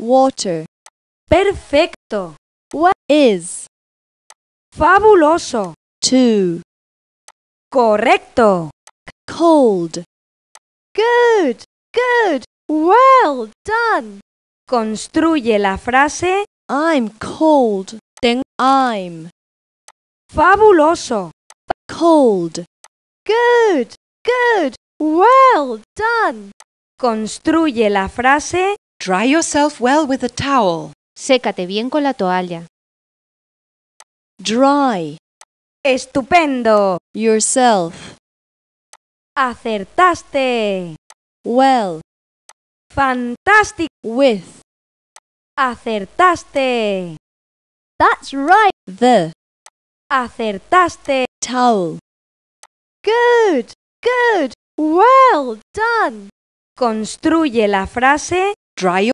Water. Perfecto. What is? Fabuloso. Two. Correcto. Cold. Good. Good. Well done. Construye la frase I'm cold. Then I'm. Fabuloso. Cold. Good. Good. Well done. Construye la frase Dry yourself well with a towel. Sécate bien con la toalla. Dry. Estupendo. Yourself. Acertaste. Well. Fantastic. With. Acertaste. That's right. The. Acertaste. Towel. Good. Good. Well done. Construye la frase dry